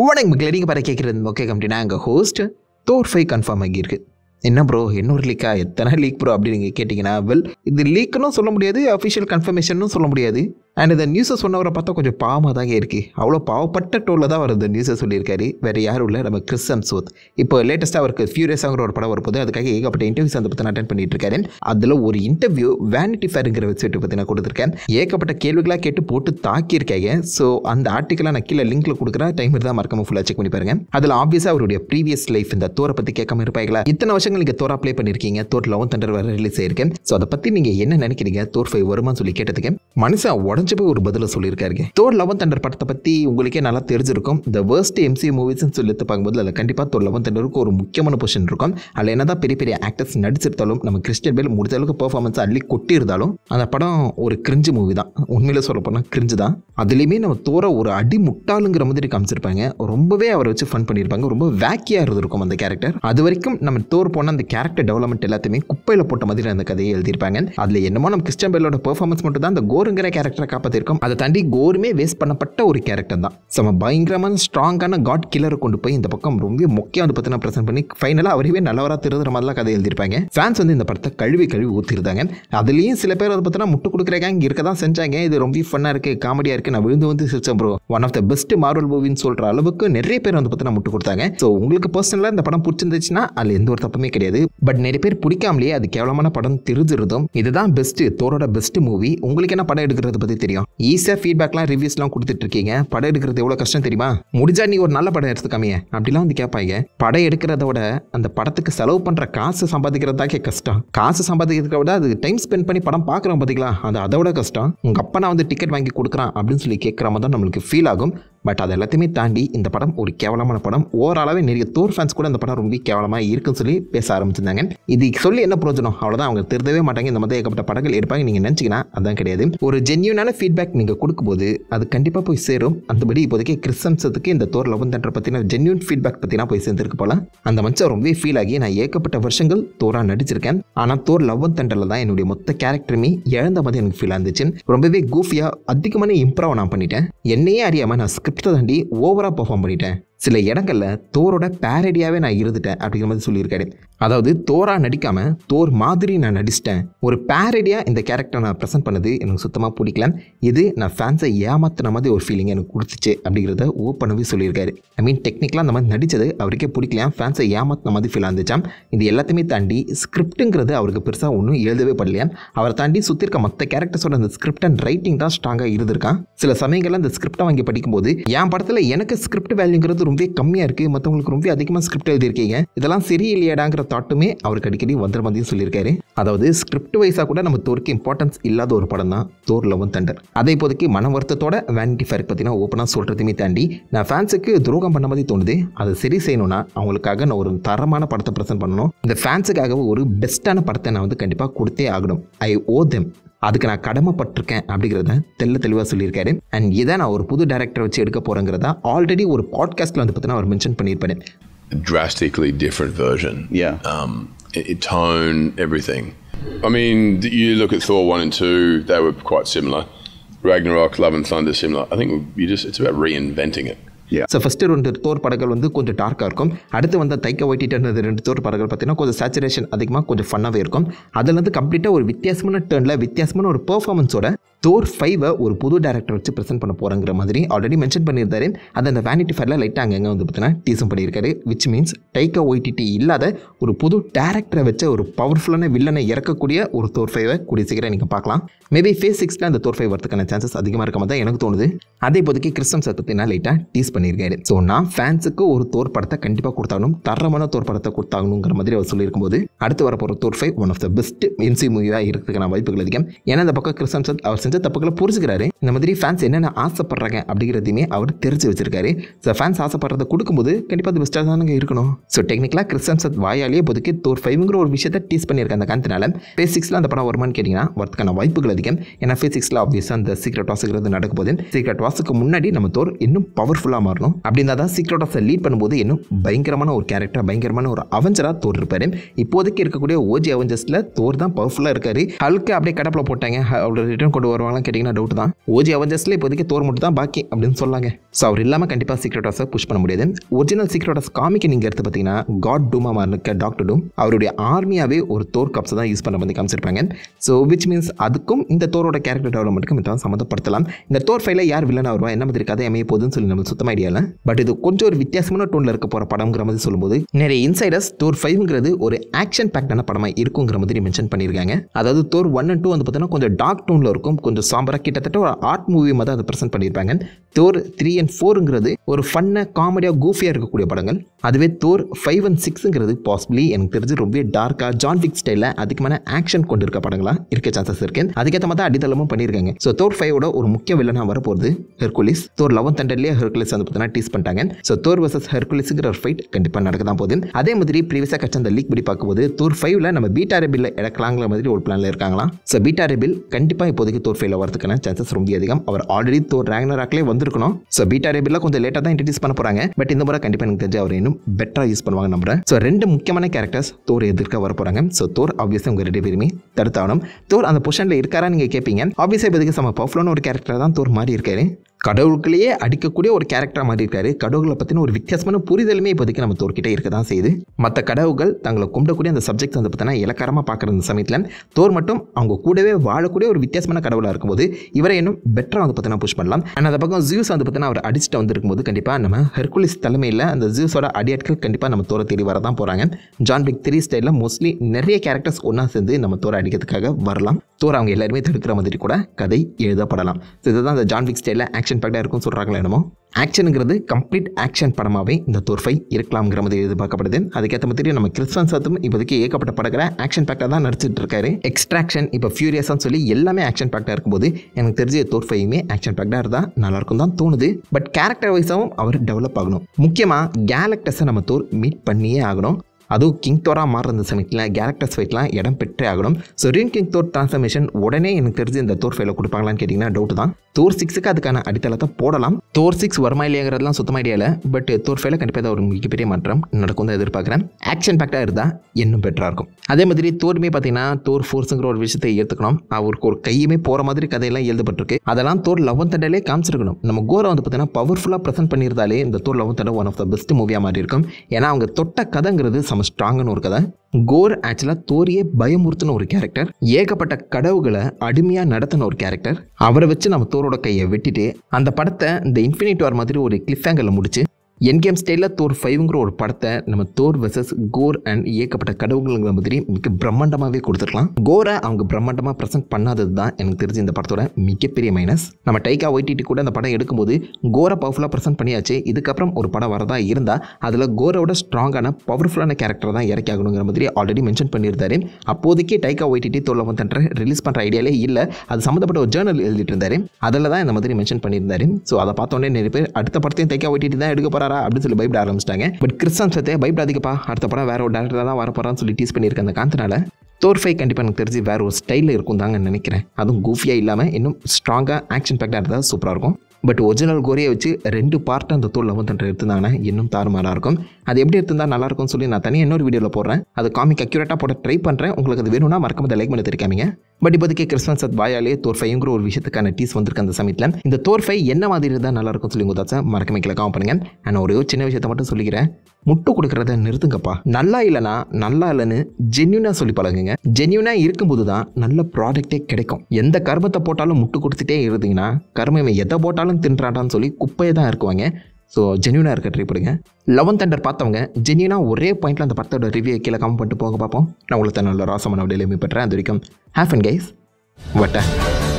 வணக்கம் மக்களே நீங்கள் பாரு கேட்குறது ஓகே கம்பெனி நாங்கள் ஹோஸ்ட் தோர் ஃபை கன்ஃபார்ம் ஆகியிருக்கு என்ன ப்ரோ இன்னொரு லீக்கா எத்தனை லீக் ப்ரோ அப்படின்னு நீங்கள் கேட்டிங்கன்னா வெல் இது லீக்குன்னு சொல்ல முடியாது அஃபிஷியல் கன்ஃபர்மேஷன்னு சொல்ல முடியாது அண்ட் இந்த நியூஸை சொன்னவரை பார்த்தா கொஞ்சம் பாவமாக தாங்க இருக்கு அவ்வளோ பாவப்பட்ட டோலில் தான் அவர் இந்த நியூஸை சொல்லியிருக்காரு வேறு யாரும் இல்லை நம்ம கிறிஸ்டன் சூத் இப்போ லேட்டஸ்ட்டாக அவருக்கு ஃபியூரியஸாங்கிற ஒரு படம் வரும்போது அதுக்காக ஏகப்பட்ட இன்டர்வியூஸ் அந்த பற்றி அட்டன் பண்ணிட்டு இருக்காரு அதில் ஒரு இன்டர்வியூ வேனிட்டி ஃபேருங்கிற வெப்சைட்டை பற்றி நான் கொடுத்துருக்கேன் ஏகப்பட்ட கேள்விகளாக கேட்டு போட்டு தாக்கியிருக்காங்க ஸோ அந்த ஆர்டிக்கலாக நான் கீழே லிங்க்கில் கொடுக்குறேன் டைம் இருந்தால் மறக்காம ஃபுல்லாக செக் பண்ணி பாருங்க அதில் ஆப்வியஸாக அவருடைய ப்ரீவியஸ் லைஃப் இந்த தோரை பற்றி கேட்காம இருப்பாங்களா இத்தனை வருஷங்கள் நீங்கள் தோரா அப்ளை பண்ணியிருக்கீங்க தோர் லவன் தண்டர் ரிலீஸ் ஆயிருக்கேன் ஸோ அதை பற்றி நீங்கள் என்ன நினைக்கிறீங்க தோர் ஃபைவ் வருமானு சொல்லி கேட்டதுக்கு மனுஷன் உடஞ்சு போய் ஒரு பதில சொல்லியிருக்காரு தோர் லவன் தண்டர் படத்தை பற்றி உங்களுக்கே நல்லா தெரிஞ்சிருக்கும் இந்த வேர்ஸ்ட் எம்சி மூவிஸ்ன்னு சொல்லி எடுத்து பார்க்கும்போது அதில் கண்டிப்பாக தோர் லவன் தண்டருக்கு ஒரு முக்கியமான பொசிஷன் இருக்கும் அதில் என்னதான் பெரிய பெரிய ஆக்டர்ஸ் நடிச்சிருந்தாலும் நம்ம கிறிஸ்டியன் பேல் முடிஞ்ச அளவுக்கு பர்ஃபார்மன்ஸ் அள்ளி கொட்டி இருந்தாலும் அந்த படம் ஒரு கிரிஞ்சு மூவி தான் உண்மையில் சொல்ல போனால் கிரிஞ்சு தான் அதுலேயுமே நம்ம தோற ஒரு அடி முட்டாளுங்கிற மாதிரி காமிச்சிருப்பாங்க ரொம்பவே அவரை வச்சு ஃபன் பண்ணியிருப்பாங்க ரொம்ப வேக்கியாக இருந்திருக்கும் அந்த கேரக்டர் அது வரைக்கும் நம்ம தோர் போன அந்த கேரக்டர் டெவலப்மெண்ட் எல்லாத்தையுமே குப்பையில் போட்ட மாதிரி அந்த கதையை எழுதியிருப்பாங்க அதில் என்னமோ நம்ம கிறிஸ்டியன் பேலோட பர்ஃபார்மன்ஸ் மட்டும் தான் அந்த கோ கோருங்கிற கேரக்டரை காப்பாத்திருக்கோம் அதை தாண்டி கோருமே வேஸ்ட் பண்ணப்பட்ட ஒரு கேரக்டர் தான் செம பயங்கரமான ஸ்ட்ராங்கான காட் கில்லரை கொண்டு போய் இந்த பக்கம் ரொம்ப முக்கியம் அதை பத்தின ப்ரெசென்ட் பண்ணி ஃபைனலாக அவரையே நல்லவராக திருதுற மாதிரிலாம் கதை எழுதியிருப்பாங்க ஃபேன்ஸ் வந்து இந்த படத்தை கழுவி கழுவி ஊற்றிருந்தாங்க அதுலேயும் சில பேர் அதை பத்தினா முட்டு கொடுக்குறாங்க கேங் இருக்க தான் செஞ்சாங்க இது ரொம்ப ஃபன்னாக இருக்குது காமெடியாக இருக்குது நான் விழுந்து வந்து சிரிச்சேன் bro one of the best Marvel மூவின்னு சொல்கிற அளவுக்கு நிறைய பேர் வந்து பற்றின முட்டு கொடுத்தாங்க ஸோ உங்களுக்கு பர்சனலாக இந்த படம் பிடிச்சிருந்துச்சுன்னா அதில் எந்த ஒரு தப்புமே கிடையாது பட் நிறைய பேர் பிடிக்காமலேயே அது கேவலமான படம் திருதுறதும் இதுதான் பெஸ்ட்டு தோரோட பெஸ்ட் மூவி உங்களுக்கு என்ன படம் எடுக்கிறது பற்றி தெரியும் ஈஸியாக ஃபீட்பேக்லாம் ரிவ்யூஸ்லாம் கொடுத்துட்டு இருக்கீங்க படம் எடுக்கிறது எவ்வளோ கஷ்டம் தெரியுமா முடிஞ்சா நீ ஒரு நல்ல படம் எடுத்துக்காமையே அப்படிலாம் வந்து கேட்பாங்க படம் எடுக்கிறத விட அந்த படத்துக்கு செலவு பண்ணுற காசு சம்பாதிக்கிறதாக்கே கஷ்டம் காசு சம்பாதிக்கிறத விட அது டைம் ஸ்பெண்ட் பண்ணி படம் பார்க்குறோம் பார்த்தீங்களா அது அதை விட கஷ்டம் உங்கள் அப்பா நான் வந்து டிக்கெட் வாங்கி கொடுக்குறான் அப்படின்னு சொல்லி கேட்கற மாதிரி தான் நம்மளுக்கு ஃபீல் ஆகும் பட் அது எல்லாத்தையுமே தாண்டி இந்த படம் ஒரு கேவலமான படம் ஓரளவே நிறைய தோர் ஃபேன்ஸ் கூட இந்த படம் ரொம்ப கேவலமாக இருக்குன்னு சொல்லி பேச ஆரம்பிச்சிருந்தாங்க இது சொல்லி என்ன பிரயோஜனம் அவ்வளோதான் அவங்க திருதவே மாட்டாங்க இந்த மாதிரி ஏகப்பட்ட படங்கள் எடுப்பாங்க நீங்கள் நினச்சிக்கினா அதான் கிடையாது ஒரு ஜென்யூனான ஃபீட்பேக் நீங்கள் கொடுக்கும்போது அது கண்டிப்பாக போய் சேரும் அந்தபடி இப்போதைக்கு கிறிஸ்தன்ஸத்துக்கு இந்த தோர் லவன் தண்டரை பற்றின ஜென்யூன் ஃபீட்பேக் பற்றினா போய் சேர்ந்துருக்கு போல அந்த மனுஷன் ரொம்பவே ஃபீல் ஆகி நான் ஏகப்பட்ட வருஷங்கள் தோராக நடிச்சிருக்கேன் ஆனால் தோர் லவன் தண்டரில் தான் என்னுடைய மொத்த கேரக்டருமே இழந்த மாதிரி எனக்கு ஃபீல் ஆந்துச்சு ரொம்பவே கூஃபியாக அதிகமான இம்ப்ரூவ் நான் பண்ணிட்டேன் என்னையே அறியாமல் நான் ஸ்கிரிப்ட் ஃபிஃப்த்தை தாண்டி ஓவராக பர்ஃபார்ம் பண்ணிட்டேன் சில இடங்களில் தோரோட பேரடியாகவே நான் இருந்துட்டேன் அப்படிங்கிற மாதிரி சொல்லியிருக்காரு அதாவது தோரா நடிக்காமல் தோர் மாதிரி நான் நடிச்சிட்டேன் ஒரு பேரடியாக இந்த கேரக்டர் நான் ப்ரெசென்ட் பண்ணது எனக்கு சுத்தமாக பிடிக்கல இது நான் ஃபேன்ஸை ஏமாத்தின மாதிரி ஒரு ஃபீலிங் எனக்கு கொடுத்துச்சு அப்படிங்கிறத ஓப்பனவே சொல்லியிருக்காரு ஐ மீன் டெக்னிக்கலாக அந்த மாதிரி நடித்தது அவருக்கே பிடிக்கலையா ஃபேன்ஸை ஏமாத்தின மாதிரி ஃபீல் ஆந்துச்சாம் இது எல்லாத்தையுமே தாண்டி ஸ்கிரிப்ட்டுங்கிறது அவருக்கு பெருசாக ஒன்றும் எழுதவே படலையா அவரை தாண்டி சுற்றி இருக்க மற்ற கேரக்டர்ஸோட அந்த ஸ்கிரிப்ட் அண்ட் ரைட்டிங் தான் ஸ்ட்ராங்காக இருந்திருக்கான் சில சமயங்களில் அந்த ஸ்கிரிப்டை வாங்கி படிக்கும்போது என் படத்தில் எனக்கு ஸ்கிரிப்ட் வேல்யூங்கிறது ரொம்பவே கம்மியாக இருக்குது மற்றவங்களுக்கு ரொம்ப அதிகமாக ஸ்கிரிப்ட் எழுதியிருக்கீங்க இதெல்லாம் சரியில்லையாடாங்கிற தாட்டுமே அவருக்கு அடிக்கடி வந்துற மாதிரியும் சொல்லியிருக்காரு அதாவது ஸ்கிரிப்ட் வைஸாக கூட நம்ம தோருக்கு இம்பார்ட்டன்ஸ் இல்லாத ஒரு படம் தான் தோர் லவ் தண்டர் அதே போதைக்கு மன வருத்தத்தோட வேண்டி ஃபேர் பார்த்தீங்கன்னா ஓப்பனாக சொல்கிறதுமே தாண்டி நான் ஃபேன்ஸுக்கு துரோகம் பண்ண மாதிரி தோணுது அதை சரி செய்யணும்னா அவங்களுக்காக நான் ஒரு தரமான படத்தை ப்ரெசென்ட் பண்ணணும் இந்த ஃபேன்ஸுக்காக ஒரு பெஸ்ட்டான படத்தை நான் வந்து கண்டிப்பாக கொடுத்தே ஆகணும் ஐ ஓ தெம் அதுக்கு நான் கடமைப்பட்டிருக்கேன் அப்படிங்கிறத தெல்ல தெளிவாக சொல்லியிருக்காரு அண்ட் இதை நான் ஒரு புது டேரக்டரை வச்சு எடுக்க போகிறேங்கிறத ஆல்ரெடி ஒரு பாட்காஸ்ட்டில் வந்து பார்த்தீங்கன்னா அவர் mention Drastically different version. Yeah. Um, tone, everything. I mean, you look at Thor 1 and 2, they were quite similar. Ragnarok, Love and Thunder, similar. I think you just it's about reinventing it. So first ரெண்டு Thor படங்கள் வந்து கொஞ்சம் டார்க்காக இருக்கும் அடுத்து வந்த தைக்க ஒயிட்டிட்டு ரெண்டு தோர் படங்கள் பார்த்தீங்கன்னா கொஞ்சம் சேச்சுரேஷன் அதிகமாக கொஞ்சம் ஃபன்னாகவே இருக்கும் அதுலேருந்து கம்ப்ளீட்டாக ஒரு வித்தியாசமான டேர்னில் வித்தியாசமான ஒரு பர்ஃபார்மன்ஸோட தோர் ஃபைவை ஒரு புது டேரக்டர் வச்சு ப்ரெசென்ட் பண்ண போகிறேங்கிற மாதிரி ஆல்ரெடி மென்ஷன் பண்ணியிருந்தாரு அது அந்த வேனிட்டி ஃபேரில் லைட்டாக அங்கே வந்து பார்த்தீங்கன்னா டீசம் பண்ணியிருக்காரு விச் மீன்ஸ் டைக்க ஓய்டிடி இல்லாத ஒரு புது டேரக்டரை வச்ச ஒரு பவர்ஃபுல்லான வில்லனை இறக்கக்கூடிய ஒரு தோர் ஃபைவை கூடிய சீக்கிரம் நீங்கள் பார்க்கலாம் மேபி ஃபேஸ் சிக்ஸில் அந்த தோர் ஃபைவ் வரதுக்கான சான்சஸ் அதிகமாக இருக்க மாதிரி எனக்கு தோணுது அதே போதுக்கு கிறிஸ்டம் சத்தத்தினா லைட்டாக டீஸ் பண்ணியிருக்காரு ஸோ நான் ஃபேன்ஸுக்கு ஒரு தோர் படத்தை கண்டிப்பாக கொடுத்தாகணும் தரமான தோர் படத்தை கொடுத்தாகணுங்கிற மாதிரி அவர் சொல்லியிருக்கும் போது அடுத்து வரப்போகிற Thor five one of the best MCU மூவியாக இருக்கிறதுக்கான வாய்ப்புகள் அதிகம் ஏன்னா அந்த பக்கம் கிறிஸ்டம் சார் அவர் செஞ்ச தப்புகளை புரிஞ்சுக்கிறாரு இந்த மாதிரி ஃபேன்ஸ் என்னென்ன ஆசைப்படுறாங்க அப்படிங்கிறதையுமே அவர் தெரிஞ்சு வச்சிருக்காரு ஸோ ஃபேன்ஸ் ஆசைப்படுறதை கொடுக்கும்போது கண்டிப்பாக அது பெஸ்ட்டாக தானே இருக்கணும் ஸோ டெக்னிக்கலாக கிறிஸ்டன் சத் வாயாலேயே பொதுக்கி தோர் ஃபைவ்ங்கிற ஒரு விஷயத்த டீஸ் பண்ணியிருக்காங்க அந்த காரணத்தினால பேசிக்ஸில் அந்த படம் வருமானு கேட்டிங்கன்னா வரதுக்கான வாய்ப்புகள் அதிகம் ஏன்னா ஃபேஸ் சிக்ஸில் ஆப்வியஸாக அந்த சீக்ரெட் வாசுகிறது நடக்கும் போது சீக்ரெட் வாசுக்கு முன்னாடி நம்ம தோர் இன்னும் பவர்ஃபுல்லாக மாறணும் அப்படின்னா தான் சீக்ரெட் வாசை லீட் பண்ணும்போது இன்னும் பயங்கரமான ஒரு கேரக்டர் பயங்கரமான ஒரு அவஞ்சராக தோர் இருப்பார் இப்போதைக்கு இருக்கக்கூடிய ஓஜி அவஞ்சர்ஸில் தோர் தான் பவர்ஃபுல்லாக இருக்கார் ஹல்க்கு அப்படியே கடப்பில் போட்டாங்க அவரோட ரிட்டர்ன் கொண்டு வர வருவாங்களான்னு கேட்டிங்கன்னா டவுட் தான் ஓஜி அவெஞ்சர்ஸில் இப்போதைக்கு தோர் மட்டும் தான் பாக்கி அப்படின்னு சொல்லாங்க ஸோ அவர் இல்லாமல் கண்டிப்பாக சீக்ரெட் வாசை புஷ் பண்ண முடியாது ஒரிஜினல் சீக்ரெட் வாஸ் காமிக்க நீங்கள் எடுத்து பார்த்தீங்கன்னா காட் டூமா இருக்க டாக்டர் டூம் அவருடைய ஆர்மியாகவே ஒரு தோர் கப்ஸ் தான் யூஸ் பண்ண வந்து காமிச்சிருப்பாங்க ஸோ விச் மீன்ஸ் அதுக்கும் இந்த தோரோட கேரக்டர் டெவலப்மெண்ட்டுக்கும் இதான் சம்மந்தப்படுத்தலாம் இந்த தோர் ஃபைல யார் வில்லனாக வருவா என்ன மாதிரி கதை அமைய போகுதுன்னு சொல்லி நம்மளுக்கு சுத்தமாக ஐடியா இல்லை பட் இது கொஞ்சம் ஒரு வித்தியாசமான டோனில் இருக்க போகிற படம்ங்கிற மாதிரி சொல்லும்போது நிறைய இன்சைடர்ஸ் தோர் ஃபைவ்ங்கிறது ஒரு ஆக்ஷன் பேக்டான படமாக இருக்குங்கிற மாதிரி மென்ஷன் பண்ணியிருக்காங்க அதாவது தோர் ஒன் அண்ட் டூ வந்து பார்த்தீங்கன்னா கொஞ்சம் டார்க் டோனில் இருக்கும் கொஞ்சம் சாம்பராக கிட்டத்தட்ட ஒரு ஆர்ட் மூவி மாதிரி அதை ப்ரெசென்ட் பண்ணியிருப்பாங்க தோர் த்ரீ அண்ட் ஃபோருங்கிறது ஒரு ஃபன்னாக காமெடியாக கூஃபியாக இருக்கக்கூடிய படங்கள் அதுவே தோர் ஃபைவ் அண்ட் சிக்ஸுங்கிறது பாசிபிளி எனக்கு தெரிஞ்சு ரொம்ப டார்க்காக ஜான் விக் ஸ்டைலில் அதுக்கு மேலே ஆக்ஷன் கொண்டு இருக்க படங்களாக இருக்க சான்சஸ் இருக்கு அதுக்கேற்ற மாதிரி அடித்தளமும் பண்ணியிருக்காங்க ஸோ தோர் ஃபைவோட ஒரு முக்கிய வில்லனாக வர போகுது ஹெர்குலிஸ் தோர் லெவன் தண்டர்லேயே ஹெர்குலிஸ் வந்து பார்த்தீங்கன்னா டீஸ் பண்ணிட்டாங்க ஸோ தோர் வர்சஸ் ஹெர்குலிஸுங்கிற ஒரு ஃபைட் கண்டிப்பாக நடக்க தான் போகுது அதே மாதிரி ப்ரீவியஸாக கட்ச அந்த லீக் படி பார்க்கும்போது தோர் ஃபைவ்ல நம்ம பீட்டா ரெபில் மாதிரி ஒரு பிளானில் இருக்காங்களா ஸோ பீட்டா ரெபில் கண்டிப்பாக இப்போதைக்கு தோர் ஃபெயில் ஆகிறதுக்கான சான்சஸ் ரொம்ப அதிகம் அவர் ஆல்ரெடி தோ ரேக்னராக்லேயே வந்திருக்கணும் ஸோ பீட்டா ரேபிலாம் கொஞ்சம் லேட்டாக தான் இன்ட்ரடியூஸ் பண்ண போகிறாங்க பட் இந்த முறை கண்டிப்பாக எனக்கு தெரிஞ்சு அவர் இன்னும் பெட்டராக யூஸ் பண்ணுவாங்க நம்புறேன் ஸோ ரெண்டு முக்கியமான கேரக்டர்ஸ் தோர் எதிர்க்க வர போகிறாங்க ஸோ தோர் ஆப்வியஸாக உங்கள் ரெண்டு பேருமே தடுத்தாகணும் தோர் அந்த பொசிஷனில் இருக்காரா நீங்கள் கேட்பீங்க ஆப்வியஸாக இப்போதைக்கு சம பவர்ஃபுல்லான ஒரு கேரக்டர் தான் தோர் மாதிரி இருக்காரு கடவுளுக்குள்ளேயே அடிக்கக்கூடிய ஒரு கேரக்டர் மாதிரி இருக்காரு கடவுள்களை பற்றின ஒரு வித்தியாசமான புரிதலுமே இப்போதைக்கு நம்ம தோற்கிட்டே இருக்க தான் செய்யுது மற்ற கடவுள்கள் தங்களை கும்பிடக்கூடிய அந்த சப்ஜெக்ட்ஸ் வந்து பார்த்தீங்கன்னா இலக்காரமாக பார்க்குற அந்த சமயத்தில் தோர் மட்டும் அவங்க கூடவே வாழக்கூடிய ஒரு வித்தியாசமான கடவுளாக இருக்கும்போது இவரை இன்னும் பெட்டராக வந்து பார்த்தீங்கன்னா புஷ் பண்ணலாம் அண்ட் அந்த பக்கம் ஜியூஸ் வந்து பார்த்தீங்கன்னா அவர் அடிச்சுட்டு வந்திருக்கும்போது கண்டிப்பாக நம்ம ஹெர்குலிஸ் தலைமையில் அந்த ஜியூஸோட அடியாட்கள் கண்டிப்பாக நம்ம தோரை தேடி வர தான் போகிறாங்க ஜான் பிக் த்ரீ ஸ்டைலில் மோஸ்ட்லி நிறைய கேரக்டர்ஸ் ஒன்றா சேர்ந்து நம்ம தோரை அடிக்கிறதுக்காக வரலாம் தோர் அவங்க எல்லாருமே தடுக்கிற மாதிரி கூட கதை எழுதப்படலாம் இதுதான் அந்த ஜான் பிக் ஸ்டைலில் ஆக்ஷன் ஆக்ஷன் பேக்டாக இருக்கும் சொல்கிறாங்களே என்னமோ ஆக்ஷனுங்கிறது கம்ப்ளீட் ஆக்ஷன் படமாகவே இந்த தோர்ஃபை இருக்கலாம்ங்கிற மாதிரி எதிர்பார்க்கப்படுது அதுக்கேற்ற மாதிரி நம்ம கிறிஸ்தன் சாத்தும் இப்போதைக்கு ஏகப்பட்ட படங்களை ஆக்ஷன் பேக்டாக தான் நடிச்சிட்டு இருக்காரு எக்ஸ்ட்ராக்ஷன் இப்போ ஃபியூரியஸ்ன்னு சொல்லி எல்லாமே ஆக்ஷன் பேக்டாக இருக்கும்போது எனக்கு தெரிஞ்ச தோர்ஃபையுமே ஆக்ஷன் பேக்டாக இருந்தால் நல்லாயிருக்கும் தான் தோணுது பட் கேரக்டர் வைஸாகவும் அவர் டெவலப் ஆகணும் முக்கியமாக கேலக்டஸை நம்ம தோர் மீட் பண்ணியே ஆகணும் அதுவும் கிங் தோரா மாறுற இந்த சமயத்தில் கேரக்டர்ஸ் ஃபைட்லாம் இடம் பெற்றே ஆகணும் so rune king Thor transformation உடனே எனக்கு தெரிஞ்சு இந்த தோர் ஃபைல கொடுப்பாங்களான்னு கேட்டிங்கன்னா டவுட் தான் தோர் சிக்ஸுக்கு அதுக்கான அடித்தளத்தை போடலாம் தோர் சிக்ஸ் வருமா இல்லையாங்கிறதுலாம் சுத்தமாக ஐடியா பட் தோர் ஃபைல கண்டிப்பாக ஒரு மிகப்பெரிய மாற்றம் நடக்கும் தான் எதிர்பார்க்குறேன் ஆக்ஷன் பேக்டாக இருந்தால் இன்னும் பெட்டராக இருக்கும் அதே மாதிரி தோர்மே பார்த்தீங்கன்னா தோர் ஃபோர்ஸுங்கிற ஒரு விஷயத்தை ஏற்றுக்கணும் அவருக்கு ஒரு கையுமே போகிற மாதிரி கதையெல்லாம் எழுதப்பட்டிருக்கு அதெல்லாம் தோர் லவன் தண்டலே காமிச்சிருக்கணும் நம்ம கோரை வந்து பார்த்தீங்கன்னா பவர்ஃபுல்லாக ப்ரெசென்ட் பண்ணியிருந்தாலே இந்த தோர் லவன் தண்டை ஒன் ஆஃப் த பெஸ்ட் மூவியாக மாதிரி இருக்கும் ஏன்னா அவங்க தொட்ட கதைங்கிறது சம ஸ்ட்ராங்னு ஸ்ட்ராங்குன்னு ஒரு கதை கோர் ஆக்சுவலாக தோரியே பயமுறுத்தின ஒரு கேரக்டர் ஏகப்பட்ட கடவுகளை அடிமையாக நடத்தின ஒரு கேரக்டர் அவரை வச்சு நம்ம தோரோட கையை வெட்டிட்டு அந்த படத்தை இந்த இன்ஃபினிட் வார் மாதிரி ஒரு கிளிஃப் ஆங்கிளில் முடிச்சு என் கேம் ஸ்டைலில் தோர் ஃபைவ்ங்கிற ஒரு படத்தை நம்ம தோர் வெர்சஸ் கோர் அண்ட் இயக்கப்பட்ட கடவுள்ங்கிற மாதிரி மிக பிரம்மாண்டமாகவே கொடுத்துருக்கலாம் கோரை அவங்க பிரம்மாண்டமாக ப்ரெசென்ட் பண்ணாதது தான் எனக்கு தெரிஞ்சு இந்த படத்தோட மிகப்பெரிய மைனஸ் நம்ம டைக்கா ஒயிட்டிட்டு கூட அந்த படம் எடுக்கும்போது கோரை பவர்ஃபுல்லாக ப்ரெசென்ட் பண்ணியாச்சு இதுக்கப்புறம் ஒரு படம் வரதா இருந்தால் அதில் கோரோட ஸ்ட்ராங்கான பவர்ஃபுல்லான கேரக்டர் தான் இறக்கி ஆகணுங்கிற மாதிரி ஆல்ரெடி மென்ஷன் பண்ணியிருந்தாரு அப்போதைக்கு டைக்கா ஒயிட்டிட்டு தோல்ல தன்ற ரிலீஸ் பண்ணுற ஐடியாலே இல்லை அது சம்மந்தப்பட்ட ஒரு ஜேர்னல் எழுதிட்டு இருந்தாரு அதில் தான் இந்த மாதிரி மென்ஷன் பண்ணியிருந்தாரு ஸோ அதை பார்த்தோன்னே நிறைய பேர் அடுத்த படத்தையும் டைக்கா ஒயிட்டிட்டு தான் எடுக்க போகிறாரு போகிறாரா அப்படின்னு சொல்லி பயப்பட ஆரம்பிச்சிட்டாங்க பட் சத்தே பயப்படாதிக்கப்பா அடுத்த படம் வேற ஒரு டேரக்டர் தான் வரப்போறான்னு சொல்லி டீஸ் பண்ணியிருக்க அந்த காந்தனால தோர்ஃபை கண்டிப்பாக எனக்கு தெரிஞ்சு வேறு ஒரு ஸ்டைலில் இருக்கும் தாங்க நினைக்கிறேன் அதுவும் கூஃபியாக இல்லாமல் இன்னும் ஸ்ட்ராங்காக ஆக்ஷன் பேக்டாக இருந்தால் சூப்பராக இருக்கும் பட் ஒரிஜினல் கோரியை வச்சு ரெண்டு பார்ட்டு அந்த தோல் லவன் தண்டர் எடுத்திருந்தாங்கன்னா இன்னும் தாறுமாறாக இருக்கும் அது எப்படி எடுத்திருந்தா நல்லா இருக்கும்னு சொல்லி நான் தனியாக இன்னொரு வீடியோவில் போடுறேன் அது காமிக் அக்யூரேட்டாக போட ட்ரை பண்ணுறேன் உங்களுக்கு அது வேணும்னா மறக்காம லைக் பண்ணி தெரியாமீங்க பட் இப்போதைக்கு கிறிஸ்மஸ் சத் வாயாலே தோர்ஃபைங்கிற ஒரு விஷயத்துக்கான டீஸ் வந்திருக்கு அந்த சமயத்தில் இந்த தோர்ஃபை என்ன மாதிரி இருந்தால் நல்லா இருக்கும் சொல்லி உதாச்சா மறக்காம கீழே காம பண்ணுங்க நான் ஒரு சின்ன விஷயத்த மட்டும் சொல்லிக்கிறேன் முட்டு கொடுக்குறத நிறுத்துங்கப்பா நல்லா இல்லைனா நல்லா இல்லைன்னு ஜென்யூனாக சொல்லி பழகுங்க ஜென்யூனாக இருக்கும்போது தான் நல்ல ப்ராடக்டே கிடைக்கும் எந்த கர்மத்தை போட்டாலும் முட்டு கொடுத்துட்டே இருந்தீங்கன்னா கர்மம் எதை போட்டாலும் தின்றாடான்னு சொல்லி குப்பையை தான் இருக்குவாங்க ஸோ ஜென்யூனாக இருக்க ட்ரை பண்ணுங்க லெவன் தண்டர் பார்த்தவங்க ஜென்யூனாக ஒரே பாயிண்டில் அந்த படத்தோட ரிவியூ கீழே கமெண்ட் பண்ணிட்டு போக பார்ப்போம் நான் உங்களுக்கு நல்ல ராசமான டெலிவரி பண்ணுறேன் அது வரைக்கும் ஹாஃப் அண்ட் கைஸ் வட்டை